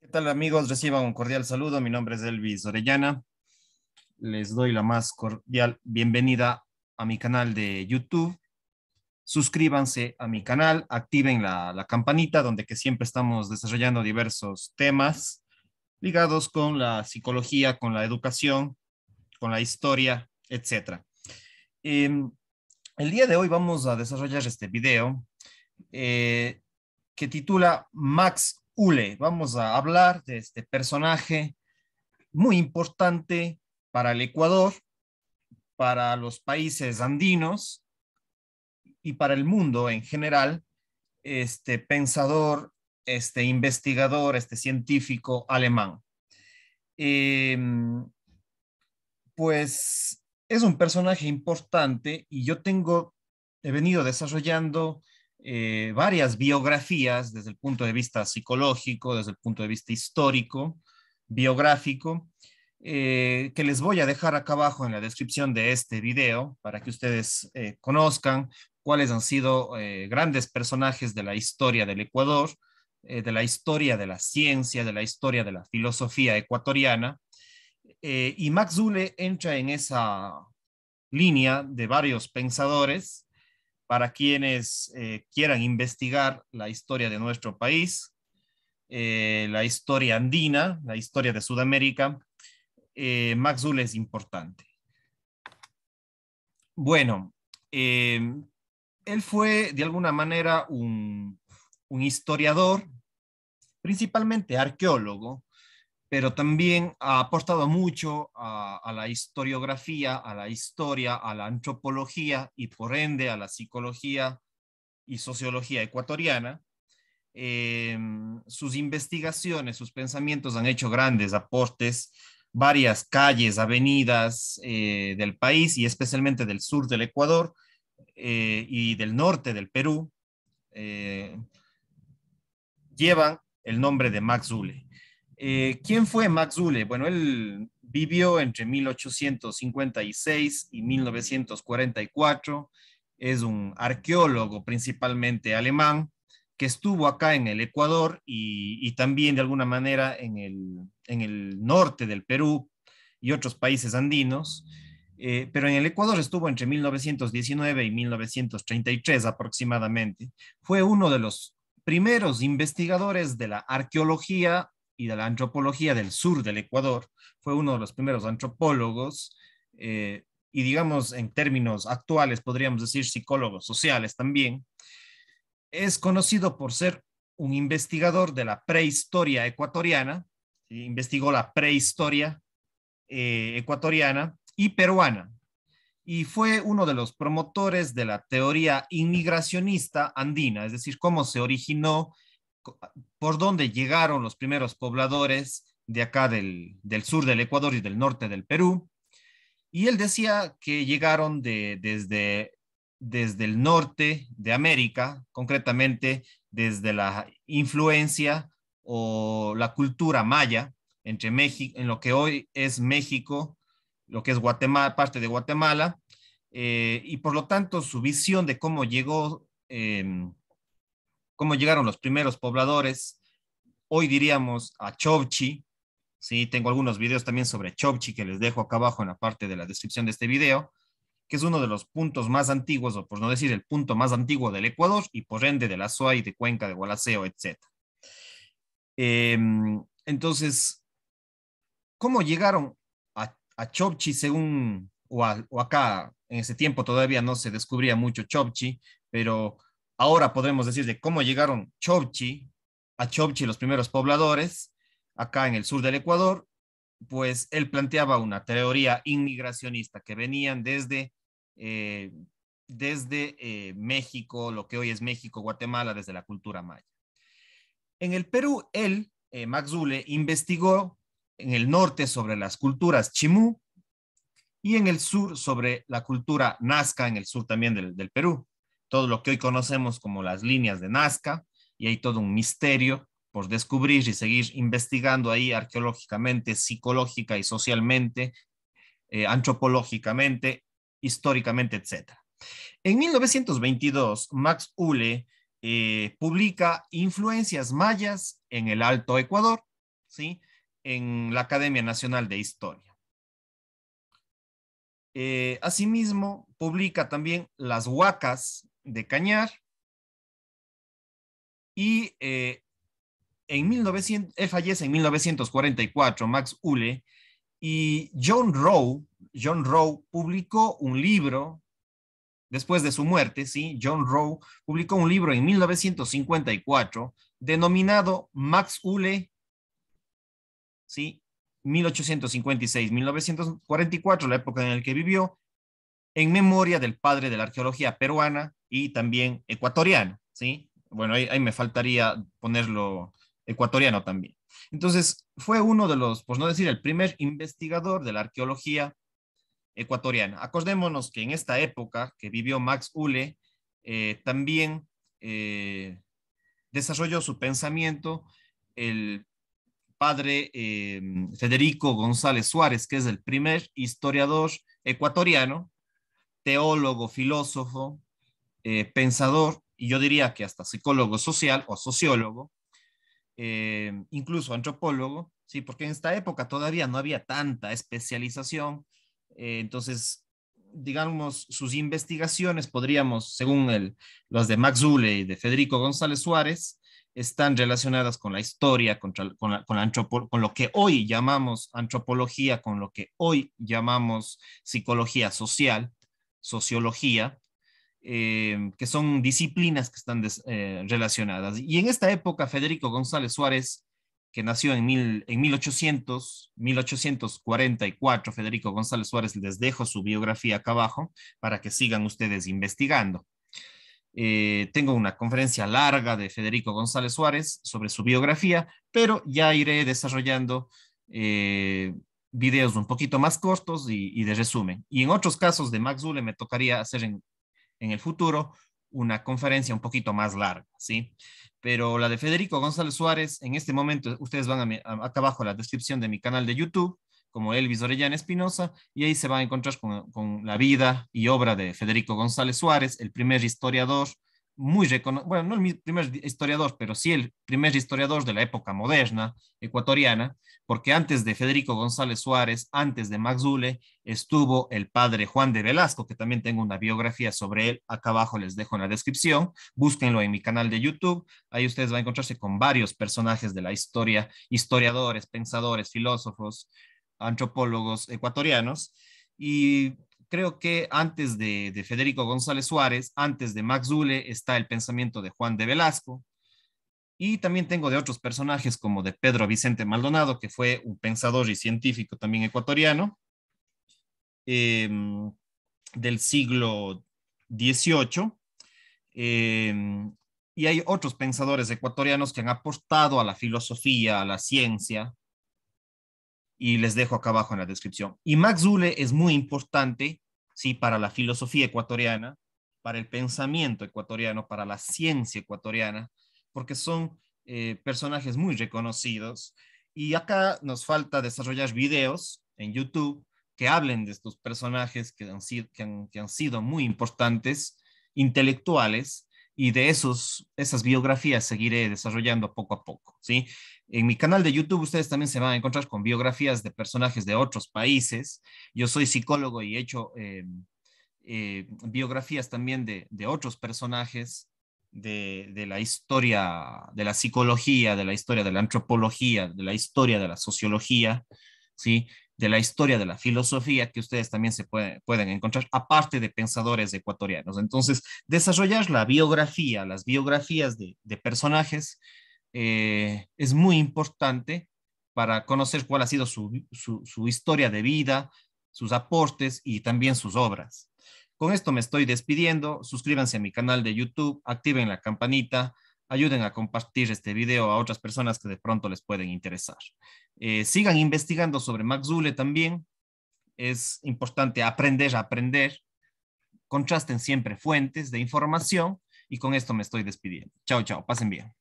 ¿Qué tal amigos? Reciban un cordial saludo. Mi nombre es Elvis Orellana. Les doy la más cordial bienvenida a mi canal de YouTube. Suscríbanse a mi canal, activen la, campanita donde que siempre estamos desarrollando diversos temas ligados con la psicología, con la educación, con la historia, etc. Em, el día de hoy vamos a desarrollar este video eh, que titula Max Ule. Vamos a hablar de este personaje muy importante para el Ecuador, para los países andinos y para el mundo en general, este pensador, este investigador, este científico alemán. Em, pues es un personaje importante y yo tengo, he venido desarrollando eh, varias biografías desde el punto de vista psicológico, desde el punto de vista histórico, biográfico, eh, que les voy a dejar acá abajo en la descripción de este video para que ustedes eh, conozcan cuáles han sido grandes personajes de la historia del Ecuador, de la historia de la ciencia, de la historia de la filosofía ecuatoriana. y Max Zule entra en esa línea de varios pensadores para quienes eh, quieran investigar la historia de nuestro país, eh, la historia andina, la historia de Sudamérica, eh, Max Zul es importante. Bueno, él fue de alguna manera un historiador, principalmente arqueólogo, pero también ha aportado mucho a, la historiografía, a la historia, a la antropología y por ende a la psicología y sociología ecuatoriana. Em, sus investigaciones, sus pensamientos han hecho grandes aportes, varias calles, avenidas eh, del país y especialmente del sur del Ecuador eh, y del norte del Perú, eh, llevan el nombre de Max Zule. Eh, ¿Quién fue Max Zule? Bueno, él vivió entre 1856 y 1944. Es un arqueólogo principalmente alemán que estuvo acá en el Ecuador y, también de alguna manera en el, norte del Perú y otros países andinos. Eh, pero en el Ecuador estuvo entre 1919 y 1933 aproximadamente. Fue uno de los primeros investigadores de la arqueología y de la antropología del sur del Ecuador, fue uno de los primeros antropólogos eh, y digamos en términos actuales podríamos decir psicólogos sociales también, es conocido por ser un investigador de la prehistoria ecuatoriana, investigó la prehistoria eh, ecuatoriana y peruana, y fue uno de los promotores de la teoría inmigracionista andina, es decir, cómo se originó Ah, por dónde llegaron los primeros pobladores de acá del, del, sur del Ecuador y del norte del Perú. Y él decía que llegaron de, desde, desde el norte de América, concretamente desde la influencia o la cultura maya entre México, en lo que hoy es México, lo que es Guatemala, parte de Guatemala, eh, y por lo tanto su visión de cómo llegó eh, cómo llegaron los primeros pobladores, hoy diríamos a Chovchi. ¿sí? tengo algunos videos también sobre Chovchi que les dejo acá abajo en la parte de la descripción de este video, que es uno de los puntos más antiguos, o por no decir el punto más antiguo del Ecuador y por ende de la Suay, de Cuenca, de Gualaceo, etc. Em, entonces, ¿cómo llegaron a, Chovchi según, o, acá en ese tiempo todavía no se descubría mucho Chovchi, pero Ahora podremos decir de cómo llegaron Chobchi, a Chobchi los primeros pobladores, acá en el sur del Ecuador, pues él planteaba una teoría inmigracionista que venían desde, eh, desde eh, México, lo que hoy es México, Guatemala, desde la cultura maya. En el Perú, él, eh, investigó en el norte sobre las culturas chimú y en el sur sobre la cultura nazca, en el sur también del Perú todo lo que hoy conocemos como las líneas de Nazca, y hay todo un misterio por descubrir y seguir investigando ahí arqueológicamente, psicológica y socialmente, eh, antropológicamente, históricamente, etc. En 1922, Max Uhle eh, publica Influencias mayas en el Alto Ecuador, ¿sí? en la Academia Nacional de Historia. Eh, asimismo, publica también Las Huacas de Cañar. Y eh, en 1900, él fallece en 1944, Max Hule, y John Rowe, John Rowe publicó un libro después de su muerte, ¿sí? John Rowe publicó un libro en 1954 denominado Max Hule, ¿sí? 1856-1944, la época en la que vivió, en memoria del padre de la arqueología peruana y también ecuatoriana, ¿sí? Bueno, ahí, me faltaría ponerlo ecuatoriano también. Entonces, fue uno de los, por no decir el primer investigador de la arqueología ecuatoriana. Acordémonos que en esta época que vivió Max Ule, eh, también eh, desarrolló su pensamiento el padre eh, Federico González Suárez, que es el primer historiador ecuatoriano teólogo, filósofo, eh, pensador, y yo diría que hasta psicólogo social o sociólogo, eh, incluso antropólogo, ¿sí? porque en esta época todavía no había tanta especialización, eh, entonces, digamos, sus investigaciones podríamos, según el, las de Max Zule y de Federico González Suárez, están relacionadas con la historia, con, con, lo que hoy llamamos antropología, con lo que hoy llamamos psicología social, sociología, eh, que son disciplinas que están eh, relacionadas. Y en esta época, Federico González Suárez, que nació en, mil, en 1800, 1844, Federico González Suárez, les dejo su biografía acá abajo para que sigan ustedes investigando. Eh, tengo una conferencia larga de Federico González Suárez sobre su biografía, pero ya iré desarrollando videos un poquito más cortos y, de resumen. Y en otros casos de Max Zule me tocaría hacer en, el futuro una conferencia un poquito más larga, ¿sí? Pero la de Federico González Suárez, en este momento ustedes van acá abajo a la descripción de mi canal de YouTube, como Elvis Orellana Espinosa, y ahí se van a encontrar con la vida y obra de Federico González Suárez, el primer historiador muy reconocido, bueno, no el primer historiador, pero sí el primer historiador de la época moderna ecuatoriana, porque antes de Federico González Suárez, antes de Max estuvo el padre Juan de Velasco, que también tengo una biografía sobre él, acá abajo les dejo en la descripción, búsquenlo en mi canal de YouTube, ahí ustedes van a encontrarse con varios personajes de la historia, historiadores, pensadores, filósofos, antropólogos ecuatorianos, y creo que antes de, Federico González Suárez, antes de Max Zule, está el pensamiento de Juan de Velasco. Y también tengo de otros personajes como de Pedro Vicente Maldonado, que fue un pensador y científico también ecuatoriano em, del siglo XVIII. Em, y hay otros pensadores ecuatorianos que han aportado a la filosofía, a la ciencia, y les dejo acá abajo en la descripción. Y Max Zule es muy importante, sí, para la filosofía ecuatoriana, para el pensamiento ecuatoriano, para la ciencia ecuatoriana, porque son eh, personajes muy reconocidos. Y acá nos falta desarrollar videos en YouTube que hablen de estos personajes que han sido, que han sido muy importantes, intelectuales, y de esos, esas biografías seguiré desarrollando poco a poco, ¿sí? En mi canal de YouTube ustedes también se van a encontrar con biografías de personajes de otros países. Yo soy psicólogo y he hecho eh, eh, biografías también de, otros personajes de, de, la historia, de la psicología, de la historia de la antropología, de la historia de la sociología, ¿sí? de la historia de la filosofía que ustedes también se pueden encontrar, aparte de pensadores ecuatorianos. Entonces, desarrollar la biografía, las biografías de, personajes eh, es muy importante para conocer cuál ha sido su, su historia de vida, sus aportes y también sus obras. Con esto me estoy despidiendo. Suscríbanse a mi canal de YouTube, activen la campanita ayuden a compartir este video a otras personas que de pronto les pueden interesar. Eh, sigan investigando sobre Max Zule también. Es importante aprender a aprender. Contrasten siempre fuentes de información y con esto me estoy despidiendo. Chao, chao. Pasen bien.